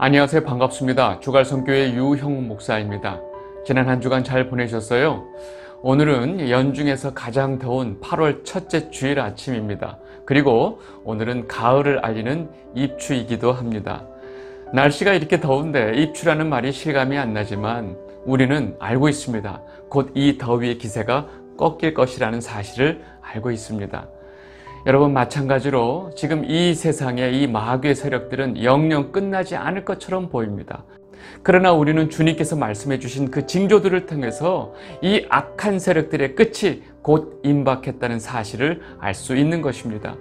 안녕하세요 반갑습니다 주갈성교회 유형 목사입니다 지난 한 주간 잘 보내셨어요? 오늘은 연중에서 가장 더운 8월 첫째 주일 아침입니다 그리고 오늘은 가을을 알리는 입추이기도 합니다 날씨가 이렇게 더운데 입추라는 말이 실감이 안 나지만 우리는 알고 있습니다 곧 이 더위의 기세가 꺾일 것이라는 사실을 알고 있습니다 여러분 마찬가지로 지금 이 세상의 이 마귀의 세력들은 영영 끝나지 않을 것처럼 보입니다. 그러나 우리는 주님께서 말씀해 주신 그 징조들을 통해서 이 악한 세력들의 끝이 곧 임박했다는 사실을 알 수 있는 것입니다.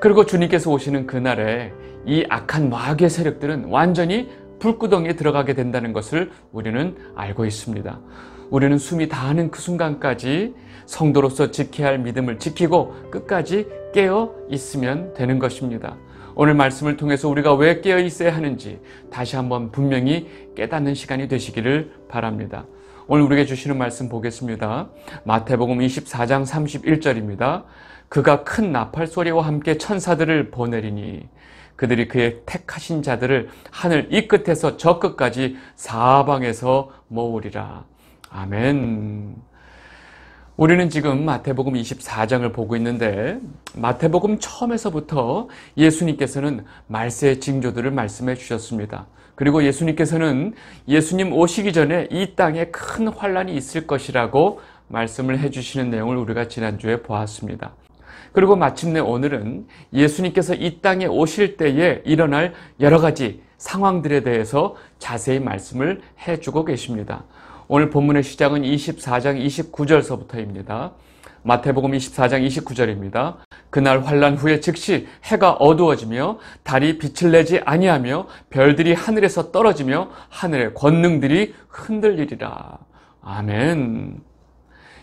그리고 주님께서 오시는 그날에 이 악한 마귀의 세력들은 완전히 불구덩이에 들어가게 된다는 것을 우리는 알고 있습니다. 우리는 숨이 다하는 그 순간까지 성도로서 지켜야 할 믿음을 지키고 끝까지 깨어 있으면 되는 것입니다. 오늘 말씀을 통해서 우리가 왜 깨어 있어야 하는지 다시 한번 분명히 깨닫는 시간이 되시기를 바랍니다. 오늘 우리에게 주시는 말씀 보겠습니다. 마태복음 24장 31절입니다. 그가 큰 나팔 소리와 함께 천사들을 보내리니 그들이 그의 택하신 자들을 하늘 이 끝에서 저 끝까지 사방에서 모으리라. 아멘. 우리는 지금 마태복음 24장을 보고 있는데 마태복음 처음에서부터 예수님께서는 말세의 징조들을 말씀해 주셨습니다. 그리고 예수님께서는 예수님 오시기 전에 이 땅에 큰 환란이 있을 것이라고 말씀을 해주시는 내용을 우리가 지난주에 보았습니다. 그리고 마침내 오늘은 예수님께서 이 땅에 오실 때에 일어날 여러 가지 상황들에 대해서 자세히 말씀을 해주고 계십니다. 오늘 본문의 시작은 24장 29절서부터입니다. 마태복음 24장 29절입니다. 그날 환란 후에 즉시 해가 어두워지며 달이 빛을 내지 아니하며 별들이 하늘에서 떨어지며 하늘의 권능들이 흔들리리라. 아멘.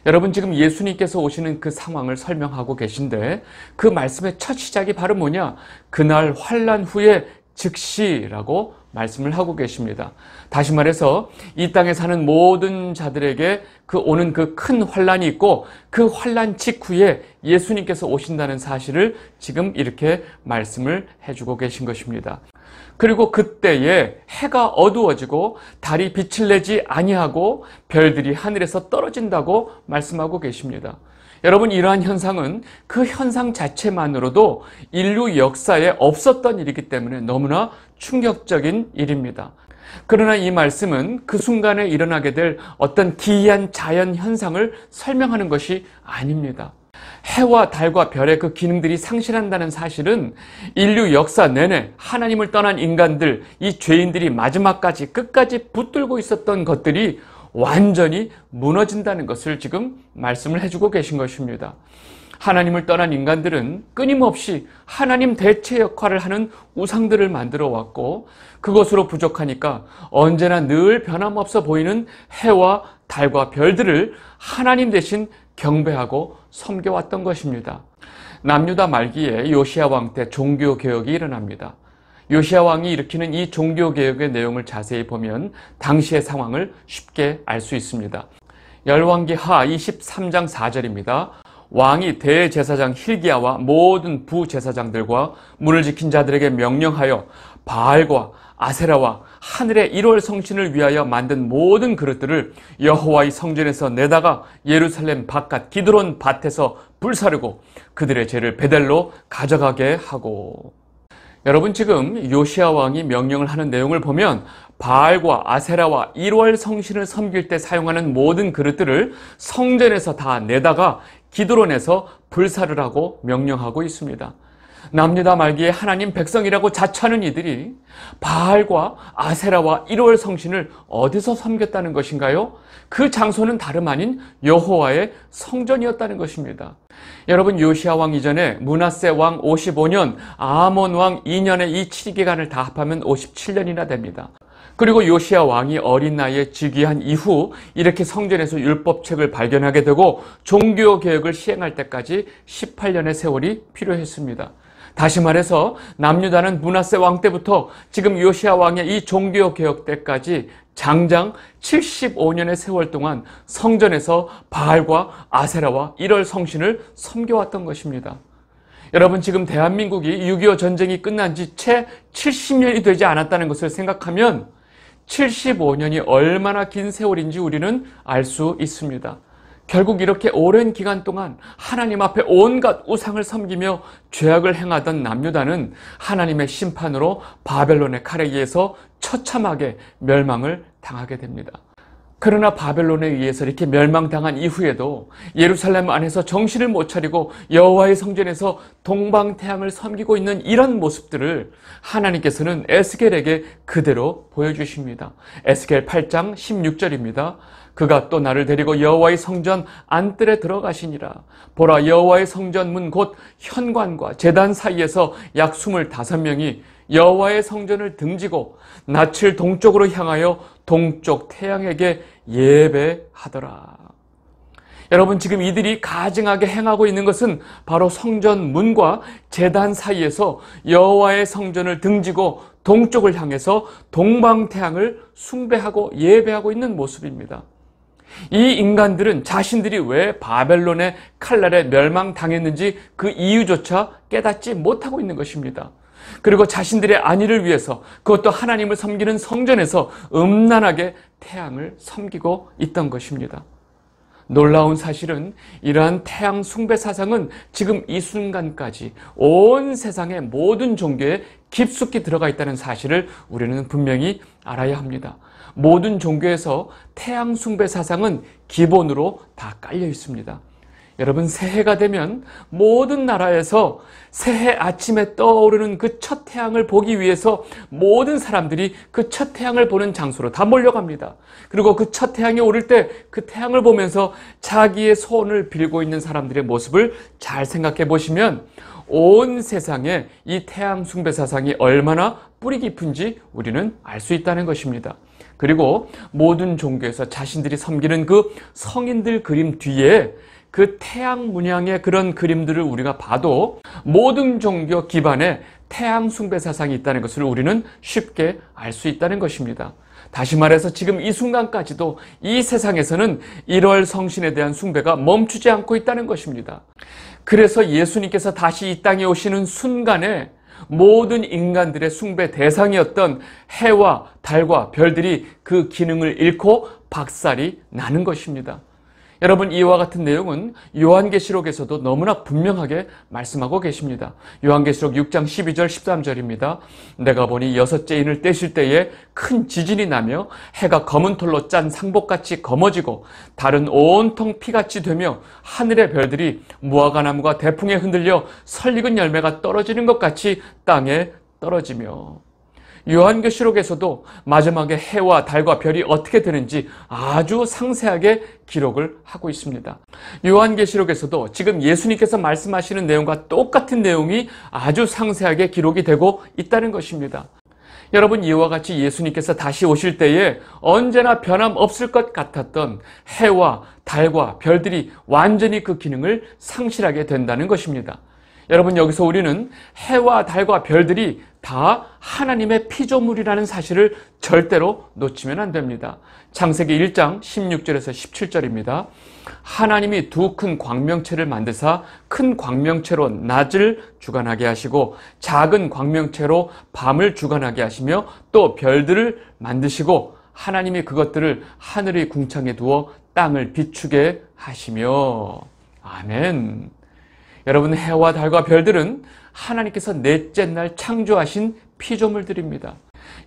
여러분 지금 예수님께서 오시는 그 상황을 설명하고 계신데 그 말씀의 첫 시작이 바로 뭐냐? 그날 환란 후에 즉시라고 말씀을 하고 계십니다. 다시 말해서 이 땅에 사는 모든 자들에게 그 오는 그 큰 환란이 있고 그 환란 직후에 예수님께서 오신다는 사실을 지금 이렇게 말씀을 해주고 계신 것입니다. 그리고 그때에 해가 어두워지고 달이 빛을 내지 아니하고 별들이 하늘에서 떨어진다고 말씀하고 계십니다. 여러분 이러한 현상은 그 현상 자체만으로도 인류 역사에 없었던 일이기 때문에 너무나 충격적인 일입니다. 그러나 이 말씀은 그 순간에 일어나게 될 어떤 기이한 자연 현상을 설명하는 것이 아닙니다. 해와 달과 별의 그 기능들이 상실한다는 사실은 인류 역사 내내 하나님을 떠난 인간들, 이 죄인들이 마지막까지 끝까지 붙들고 있었던 것들이 완전히 무너진다는 것을 지금 말씀을 해주고 계신 것입니다. 하나님을 떠난 인간들은 끊임없이 하나님 대체 역할을 하는 우상들을 만들어 왔고 그것으로 부족하니까 언제나 늘 변함없어 보이는 해와 달과 별들을 하나님 대신 경배하고 섬겨왔던 것입니다. 남유다 말기에 요시야 왕때 종교개혁이 일어납니다. 요시아 왕이 일으키는 이 종교개혁의 내용을 자세히 보면 당시의 상황을 쉽게 알 수 있습니다. 열왕기 하 23장 4절입니다. 왕이 대제사장 힐기야와 모든 부제사장들과 문을 지킨 자들에게 명령하여 바알과 아세라와 하늘의 1월 성신을 위하여 만든 모든 그릇들을 여호와의 성전에서 내다가 예루살렘 바깥 기드론 밭에서 불사르고 그들의 죄를 베델로 가져가게 하고 여러분 지금 요시아 왕이 명령을 하는 내용을 보면 바알과 아세라와 1월 성신을 섬길 때 사용하는 모든 그릇들을 성전에서 다 내다가 기도론에서 불사를 하고 명령하고 있습니다. 남유다 말기에 하나님 백성이라고 자처하는 이들이 바알과 아세라와 1월 성신을 어디서 섬겼다는 것인가요? 그 장소는 다름 아닌 여호와의 성전이었다는 것입니다. 여러분 요시아 왕 이전에 문하세 왕 55년, 아몬 왕 2년의 이 7기간을 다 합하면 57년이나 됩니다. 그리고 요시아 왕이 어린 나이에 즉위한 이후 이렇게 성전에서 율법책을 발견하게 되고 종교 개혁을 시행할 때까지 18년의 세월이 필요했습니다. 다시 말해서 남유다는 문하세 왕 때부터 지금 요시아 왕의 이 종교 개혁 때까지 장장 75년의 세월 동안 성전에서 바알과 아세라와 1월 성신을 섬겨왔던 것입니다. 여러분 지금 대한민국이 6.25 전쟁이 끝난 지 채 70년이 되지 않았다는 것을 생각하면 75년이 얼마나 긴 세월인지 우리는 알 수 있습니다. 결국 이렇게 오랜 기간 동안 하나님 앞에 온갖 우상을 섬기며 죄악을 행하던 남유다는 하나님의 심판으로 바벨론의 칼에 의해서 처참하게 멸망을 당하게 됩니다. 그러나 바벨론에 의해서 이렇게 멸망당한 이후에도 예루살렘 안에서 정신을 못 차리고 여호와의 성전에서 동방태양을 섬기고 있는 이런 모습들을 하나님께서는 에스겔에게 그대로 보여주십니다. 에스겔 8장 16절입니다. 그가 또 나를 데리고 여호와의 성전 안뜰에 들어가시니라. 보라 여호와의 성전 문 곧 현관과 재단 사이에서 약 25명이 여호와의 성전을 등지고 낯을 동쪽으로 향하여 동쪽 태양에게 예배하더라. 여러분 지금 이들이 가증하게 행하고 있는 것은 바로 성전 문과 재단 사이에서 여호와의 성전을 등지고 동쪽을 향해서 동방태양을 숭배하고 예배하고 있는 모습입니다. 이 인간들은 자신들이 왜 바벨론의 칼날에 멸망당했는지 그 이유조차 깨닫지 못하고 있는 것입니다. 그리고 자신들의 안위를 위해서 그것도 하나님을 섬기는 성전에서 음란하게 태양을 섬기고 있던 것입니다. 놀라운 사실은 이러한 태양 숭배 사상은 지금 이 순간까지 온 세상의 모든 종교에 깊숙이 들어가 있다는 사실을 우리는 분명히 알아야 합니다. 모든 종교에서 태양 숭배 사상은 기본으로 다 깔려 있습니다. 여러분 새해가 되면 모든 나라에서 새해 아침에 떠오르는 그 첫 태양을 보기 위해서 모든 사람들이 그 첫 태양을 보는 장소로 다 몰려갑니다. 그리고 그 첫 태양이 오를 때 그 태양을 보면서 자기의 소원을 빌고 있는 사람들의 모습을 잘 생각해 보시면 온 세상에 이 태양 숭배 사상이 얼마나 뿌리 깊은지 우리는 알 수 있다는 것입니다. 그리고 모든 종교에서 자신들이 섬기는 그 성인들 그림 뒤에 그 태양 문양의 그런 그림들을 우리가 봐도 모든 종교 기반에 태양 숭배 사상이 있다는 것을 우리는 쉽게 알 수 있다는 것입니다. 다시 말해서 지금 이 순간까지도 이 세상에서는 1월 성신에 대한 숭배가 멈추지 않고 있다는 것입니다. 그래서 예수님께서 다시 이 땅에 오시는 순간에 모든 인간들의 숭배 대상이었던 해와 달과 별들이 그 기능을 잃고 박살이 나는 것입니다. 여러분 이와 같은 내용은 요한계시록에서도 너무나 분명하게 말씀하고 계십니다. 요한계시록 6장 12절 13절입니다. 내가 보니 여섯째 인을 떼실 때에 큰 지진이 나며 해가 검은 털로 짠 상복같이 검어지고 달은 온통 피같이 되며 하늘의 별들이 무화과나무가 대풍에 흔들려 설익은 열매가 떨어지는 것 같이 땅에 떨어지며 요한계시록에서도 마지막에 해와 달과 별이 어떻게 되는지 아주 상세하게 기록을 하고 있습니다. 요한계시록에서도 지금 예수님께서 말씀하시는 내용과 똑같은 내용이 아주 상세하게 기록이 되고 있다는 것입니다. 여러분 이와 같이 예수님께서 다시 오실 때에 언제나 변함없을 것 같았던 해와 달과 별들이 완전히 그 기능을 상실하게 된다는 것입니다. 여러분 여기서 우리는 해와 달과 별들이 다 하나님의 피조물이라는 사실을 절대로 놓치면 안 됩니다. 창세기 1장 16절에서 17절입니다. 하나님이 두 큰 광명체를 만드사 큰 광명체로 낮을 주관하게 하시고 작은 광명체로 밤을 주관하게 하시며 또 별들을 만드시고 하나님이 그것들을 하늘의 궁창에 두어 땅을 비추게 하시며 아멘. 여러분 해와 달과 별들은 하나님께서 넷째 날 창조하신 피조물들입니다.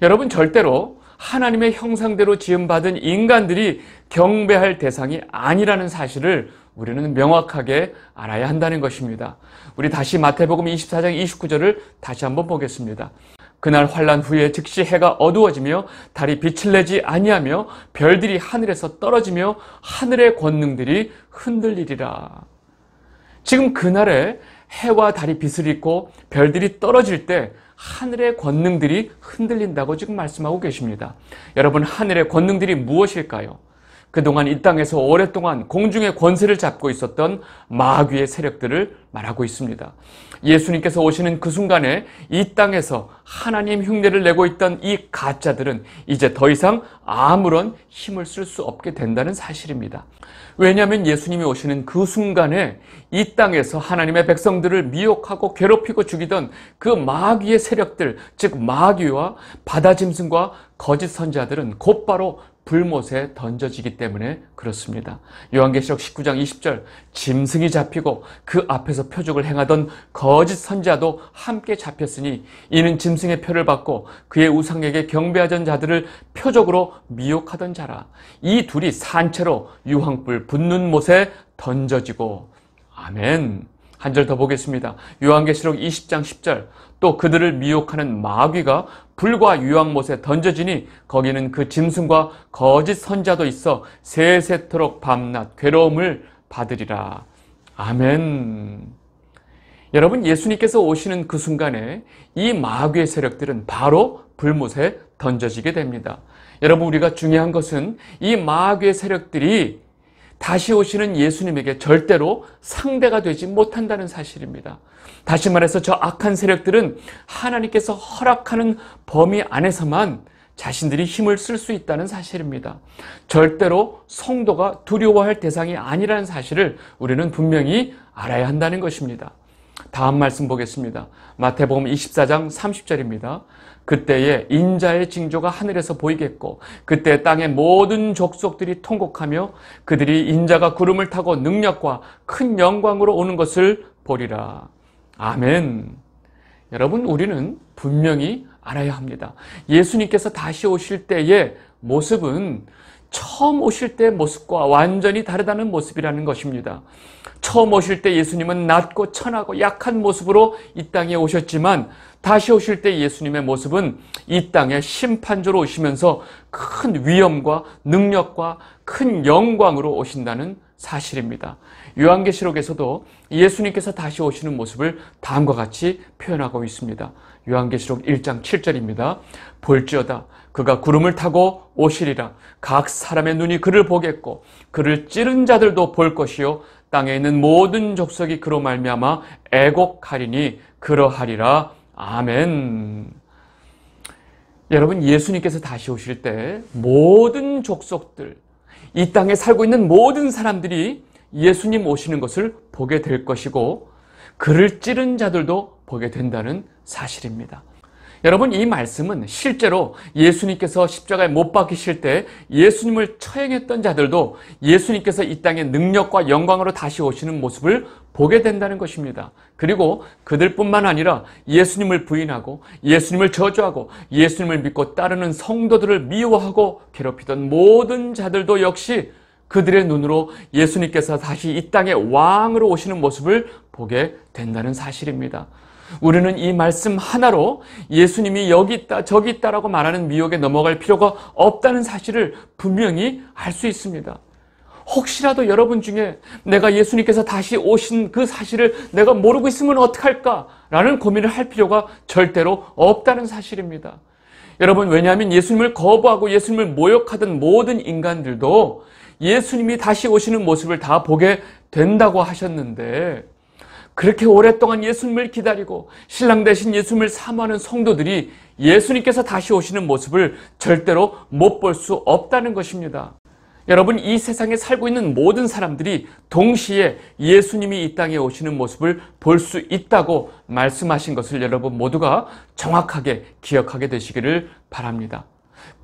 여러분 절대로 하나님의 형상대로 지음받은 인간들이 경배할 대상이 아니라는 사실을 우리는 명확하게 알아야 한다는 것입니다. 우리 다시 마태복음 24장 29절을 다시 한번 보겠습니다. 그날 환란 후에 즉시 해가 어두워지며 달이 빛을 내지 아니하며 별들이 하늘에서 떨어지며 하늘의 권능들이 흔들리리라. 지금 그날에 해와 달이 빛을 잃고 별들이 떨어질 때 하늘의 권능들이 흔들린다고 지금 말씀하고 계십니다. 여러분 하늘의 권능들이 무엇일까요? 그동안 이 땅에서 오랫동안 공중의 권세를 잡고 있었던 마귀의 세력들을 말하고 있습니다. 예수님께서 오시는 그 순간에 이 땅에서 하나님 흉내를 내고 있던 이 가짜들은 이제 더 이상 아무런 힘을 쓸 수 없게 된다는 사실입니다. 왜냐하면 예수님이 오시는 그 순간에 이 땅에서 하나님의 백성들을 미혹하고 괴롭히고 죽이던 그 마귀의 세력들, 즉 마귀와 바다 짐승과 거짓 선자들은 곧바로 불못에 던져지기 때문에 그렇습니다. 요한계시록 19장 20절 짐승이 잡히고 그 앞에서 표적을 행하던 거짓 선자도 함께 잡혔으니 이는 짐승의 표를 받고 그의 우상에게 경배하던 자들을 표적으로 미혹하던 자라 이 둘이 산채로 유황불 붙는 못에 던져지고 아멘 한 절 더 보겠습니다. 요한계시록 20장 10절 또 그들을 미혹하는 마귀가 불과 유황못에 던져지니 거기는 그 짐승과 거짓 선자도 있어 세세토록 밤낮 괴로움을 받으리라. 아멘. 여러분 예수님께서 오시는 그 순간에 이 마귀의 세력들은 바로 불못에 던져지게 됩니다. 여러분 우리가 중요한 것은 이 마귀의 세력들이 다시 오시는 예수님에게 절대로 상대가 되지 못한다는 사실입니다. 다시 말해서 저 악한 세력들은 하나님께서 허락하는 범위 안에서만 자신들이 힘을 쓸 수 있다는 사실입니다. 절대로 성도가 두려워할 대상이 아니라는 사실을 우리는 분명히 알아야 한다는 것입니다. 다음 말씀 보겠습니다. 마태복음 24장 30절입니다. 그때에 인자의 징조가 하늘에서 보이겠고 그때 땅의 모든 족속들이 통곡하며 그들이 인자가 구름을 타고 능력과 큰 영광으로 오는 것을 보리라. 아멘. 여러분 우리는 분명히 알아야 합니다. 예수님께서 다시 오실 때의 모습은 처음 오실 때의 모습과 완전히 다르다는 모습이라는 것입니다. 처음 오실 때 예수님은 낮고 천하고 약한 모습으로 이 땅에 오셨지만 다시 오실 때 예수님의 모습은 이 땅의 심판주로 오시면서 큰 위엄과 능력과 큰 영광으로 오신다는 사실입니다. 요한계시록에서도 예수님께서 다시 오시는 모습을 다음과 같이 표현하고 있습니다. 요한계시록 1장 7절입니다. 볼지어다 그가 구름을 타고 오시리라 각 사람의 눈이 그를 보겠고 그를 찌른 자들도 볼 것이요 땅에 있는 모든 족속이 그로 말미암아 애곡하리니 그러하리라 아멘. 여러분 예수님께서 다시 오실 때 모든 족속들 이 땅에 살고 있는 모든 사람들이 예수님 오시는 것을 보게 될 것이고 그를 찌른 자들도 보게 된다는 사실입니다. 여러분 이 말씀은 실제로 예수님께서 십자가에 못 박히실 때 예수님을 처형했던 자들도 예수님께서 이 땅의 능력과 영광으로 다시 오시는 모습을 보게 된다는 것입니다. 그리고 그들뿐만 아니라 예수님을 부인하고 예수님을 저주하고 예수님을 믿고 따르는 성도들을 미워하고 괴롭히던 모든 자들도 역시 그들의 눈으로 예수님께서 다시 이 땅에 왕으로 오시는 모습을 보게 된다는 사실입니다. 우리는 이 말씀 하나로 예수님이 여기 있다 저기 있다라고 말하는 미혹에 넘어갈 필요가 없다는 사실을 분명히 알 수 있습니다. 혹시라도 여러분 중에 내가 예수님께서 다시 오신 그 사실을 내가 모르고 있으면 어떡할까라는 고민을 할 필요가 절대로 없다는 사실입니다. 여러분 왜냐하면 예수님을 거부하고 예수님을 모욕하던 모든 인간들도 예수님이 다시 오시는 모습을 다 보게 된다고 하셨는데 그렇게 오랫동안 예수님을 기다리고 신랑 대신 예수님을 사모하는 성도들이 예수님께서 다시 오시는 모습을 절대로 못 볼 수 없다는 것입니다. 여러분 이 세상에 살고 있는 모든 사람들이 동시에 예수님이 이 땅에 오시는 모습을 볼 수 있다고 말씀하신 것을 여러분 모두가 정확하게 기억하게 되시기를 바랍니다.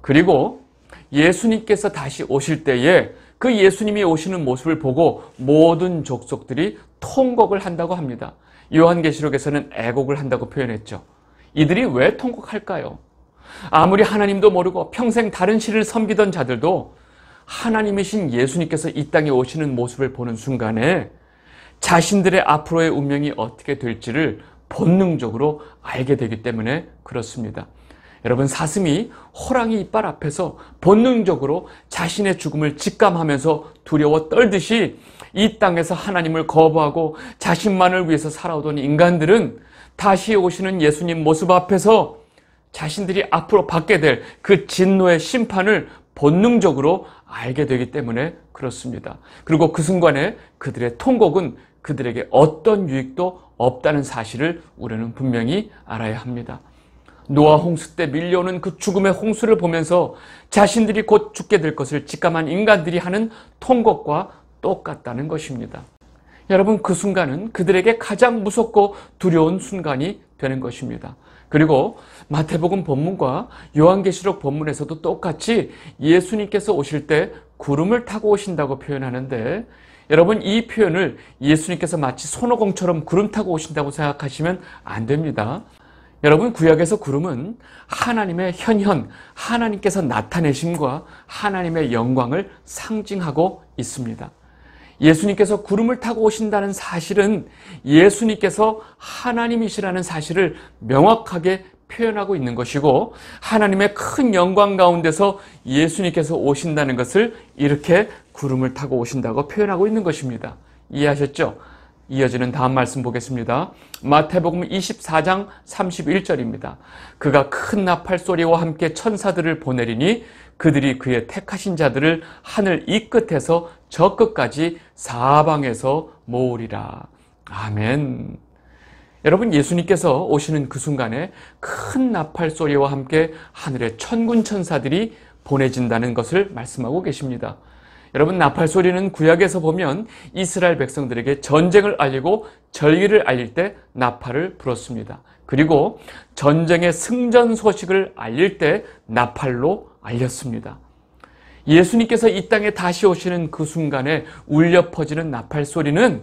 그리고 예수님께서 다시 오실 때에 그 예수님이 오시는 모습을 보고 모든 족속들이 통곡을 한다고 합니다. 요한계시록에서는 애곡을 한다고 표현했죠. 이들이 왜 통곡할까요? 아무리 하나님도 모르고 평생 다른 신을 섬기던 자들도 하나님이신 예수님께서 이 땅에 오시는 모습을 보는 순간에 자신들의 앞으로의 운명이 어떻게 될지를 본능적으로 알게 되기 때문에 그렇습니다. 여러분 사슴이 호랑이 이빨 앞에서 본능적으로 자신의 죽음을 직감하면서 두려워 떨듯이 이 땅에서 하나님을 거부하고 자신만을 위해서 살아오던 인간들은 다시 오시는 예수님 모습 앞에서 자신들이 앞으로 받게 될 그 진노의 심판을 본능적으로 알게 되기 때문에 그렇습니다. 그리고 그 순간에 그들의 통곡은 그들에게 어떤 유익도 없다는 사실을 우리는 분명히 알아야 합니다. 노아 홍수 때 밀려오는 그 죽음의 홍수를 보면서 자신들이 곧 죽게 될 것을 직감한 인간들이 하는 통곡과 똑같다는 것입니다. 여러분 그 순간은 그들에게 가장 무섭고 두려운 순간이 되는 것입니다. 그리고 마태복음 본문과 요한계시록 본문에서도 똑같이 예수님께서 오실 때 구름을 타고 오신다고 표현하는데 여러분 이 표현을 예수님께서 마치 손오공처럼 구름 타고 오신다고 생각하시면 안 됩니다. 여러분 구약에서 구름은 하나님의 현현, 하나님께서 나타내심과 하나님의 영광을 상징하고 있습니다. 예수님께서 구름을 타고 오신다는 사실은 예수님께서 하나님이시라는 사실을 명확하게 표현하고 있는 것이고 하나님의 큰 영광 가운데서 예수님께서 오신다는 것을 이렇게 구름을 타고 오신다고 표현하고 있는 것입니다. 이해하셨죠? 이어지는 다음 말씀 보겠습니다. 마태복음 24장 31절입니다. 그가 큰 나팔 소리와 함께 천사들을 보내리니 그들이 그의 택하신 자들을 하늘 이 끝에서 저 끝까지 사방에서 모으리라. 아멘. 여러분 예수님께서 오시는 그 순간에 큰 나팔 소리와 함께 하늘의 천군 천사들이 보내진다는 것을 말씀하고 계십니다. 여러분 나팔 소리는 구약에서 보면 이스라엘 백성들에게 전쟁을 알리고 절기를 알릴 때 나팔을 불었습니다. 그리고 전쟁의 승전 소식을 알릴 때 나팔로 알렸습니다. 예수님께서 이 땅에 다시 오시는 그 순간에 울려 퍼지는 나팔 소리는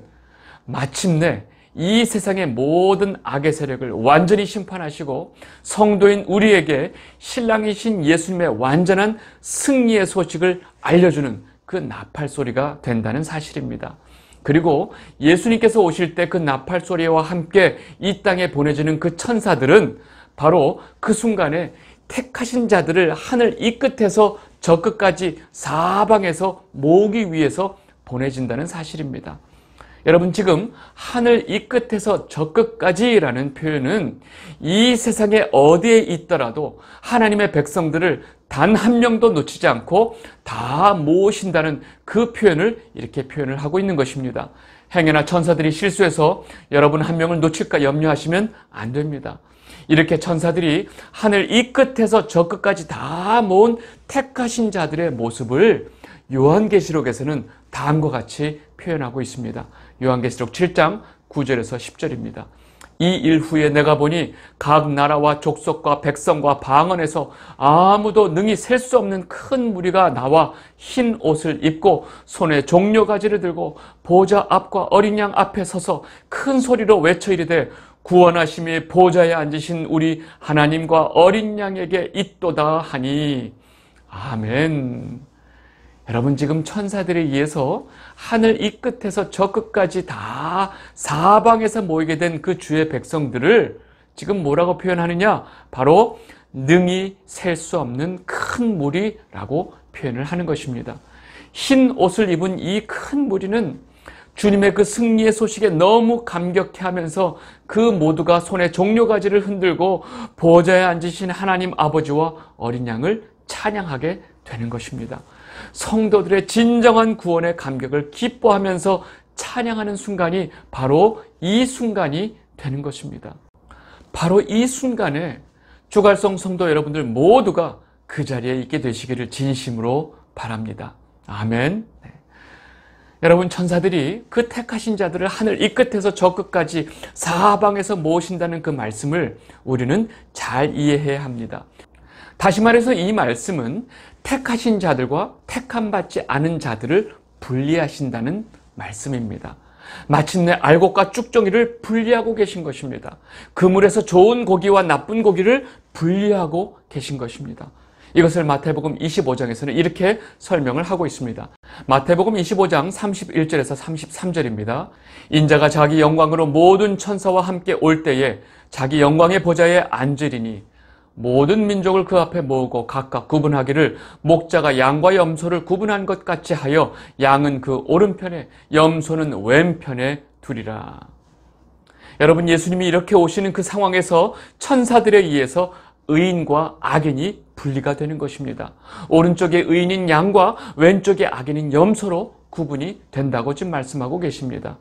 마침내 이 세상의 모든 악의 세력을 완전히 심판하시고 성도인 우리에게 신랑이신 예수님의 완전한 승리의 소식을 알려주는 그 나팔 소리가 된다는 사실입니다. 그리고 예수님께서 오실 때 그 나팔 소리와 함께 이 땅에 보내지는 그 천사들은 바로 그 순간에 택하신 자들을 하늘 이 끝에서 저 끝까지 사방에서 모으기 위해서 보내진다는 사실입니다. 여러분 지금 하늘 이 끝에서 저 끝까지라는 표현은 이 세상에 어디에 있더라도 하나님의 백성들을 단한 명도 놓치지 않고 다 모으신다는 그 표현을 이렇게 표현을 하고 있는 것입니다. 행여나 천사들이 실수해서 여러분 한 명을 놓칠까 염려하시면 안 됩니다. 이렇게 천사들이 하늘 이 끝에서 저 끝까지 다 모은 택하신 자들의 모습을 요한계시록에서는 다음과 같이 표현하고 있습니다. 요한계시록 7장 9절에서 10절입니다. 이일 후에 내가 보니 각 나라와 족속과 백성과 방언에서 아무도 능히 셀 수 없는 큰 무리가 나와 흰 옷을 입고 손에 종려가지를 들고 보좌 앞과 어린 양 앞에 서서 큰 소리로 외쳐 이르되 구원하심이 보좌에 앉으신 우리 하나님과 어린 양에게 있도다 하니 아멘. 여러분 지금 천사들에 의해서 하늘 이 끝에서 저 끝까지 다 사방에서 모이게 된 그 주의 백성들을 지금 뭐라고 표현하느냐? 바로 능이셀 수 없는 큰 무리라고 표현을 하는 것입니다. 흰 옷을 입은 이 큰 무리는 주님의 그 승리의 소식에 너무 감격해 하면서 그 모두가 손에 종료가지를 흔들고 보좌에 앉으신 하나님 아버지와 어린 양을 찬양하게 되는 것입니다. 성도들의 진정한 구원의 감격을 기뻐하면서 찬양하는 순간이 바로 이 순간이 되는 것입니다. 바로 이 순간에 주갈성 성도 여러분들 모두가 그 자리에 있게 되시기를 진심으로 바랍니다. 아멘. 네. 여러분 천사들이 그 택하신 자들을 하늘 이 끝에서 저 끝까지 사방에서 모으신다는 그 말씀을 우리는 잘 이해해야 합니다. 다시 말해서 이 말씀은 택하신 자들과 택함 받지 않은 자들을 분리하신다는 말씀입니다. 마침내 알곡과 쭉정이를 분리하고 계신 것입니다. 그물에서 좋은 고기와 나쁜 고기를 분리하고 계신 것입니다. 이것을 마태복음 25장에서는 이렇게 설명을 하고 있습니다. 마태복음 25장 31절에서 33절입니다. 인자가 자기 영광으로 모든 천사와 함께 올 때에 자기 영광의 보좌에 앉으리니 모든 민족을 그 앞에 모으고 각각 구분하기를 목자가 양과 염소를 구분한 것 같이 하여 양은 그 오른편에 염소는 왼편에 두리라. 여러분 예수님이 이렇게 오시는 그 상황에서 천사들에 의해서 의인과 악인이 분리가 되는 것입니다. 오른쪽에 의인인 양과 왼쪽에 악인인 염소로 구분이 된다고 지금 말씀하고 계십니다.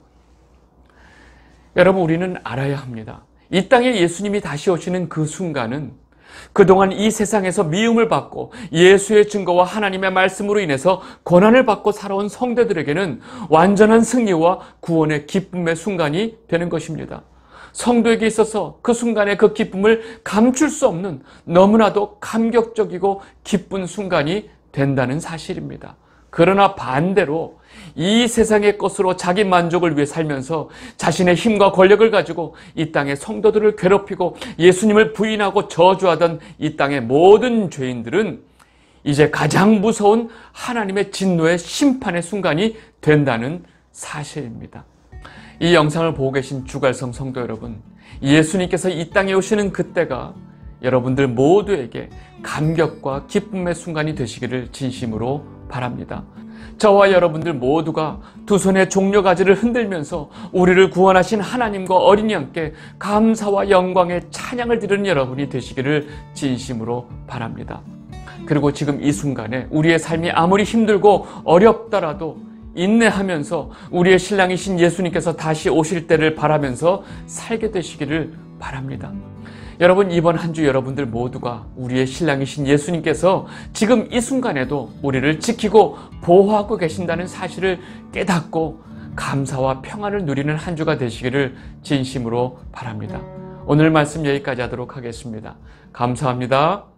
여러분 우리는 알아야 합니다. 이 땅에 예수님이 다시 오시는 그 순간은 그동안 이 세상에서 미움을 받고 예수의 증거와 하나님의 말씀으로 인해서 고난을 받고 살아온 성대들에게는 완전한 승리와 구원의 기쁨의 순간이 되는 것입니다. 성도에게 있어서 그 순간의 그 기쁨을 감출 수 없는 너무나도 감격적이고 기쁜 순간이 된다는 사실입니다. 그러나 반대로 이 세상의 것으로 자기 만족을 위해 살면서 자신의 힘과 권력을 가지고 이 땅의 성도들을 괴롭히고 예수님을 부인하고 저주하던 이 땅의 모든 죄인들은 이제 가장 무서운 하나님의 진노의 심판의 순간이 된다는 사실입니다. 이 영상을 보고 계신 주갈성 성도 여러분, 예수님께서 이 땅에 오시는 그때가 여러분들 모두에게 감격과 기쁨의 순간이 되시기를 진심으로 바랍니다. 저와 여러분들 모두가 두 손의 종려가지를 흔들면서 우리를 구원하신 하나님과 어린이 함께 감사와 영광의 찬양을 드리는 여러분이 되시기를 진심으로 바랍니다. 그리고 지금 이 순간에 우리의 삶이 아무리 힘들고 어렵더라도 인내하면서 우리의 신랑이신 예수님께서 다시 오실 때를 바라면서 살게 되시기를 바랍니다. 여러분 이번 한주 여러분들 모두가 우리의 신랑이신 예수님께서 지금 이 순간에도 우리를 지키고 보호하고 계신다는 사실을 깨닫고 감사와 평안을 누리는 한 주가 되시기를 진심으로 바랍니다. 오늘 말씀 여기까지 하도록 하겠습니다. 감사합니다.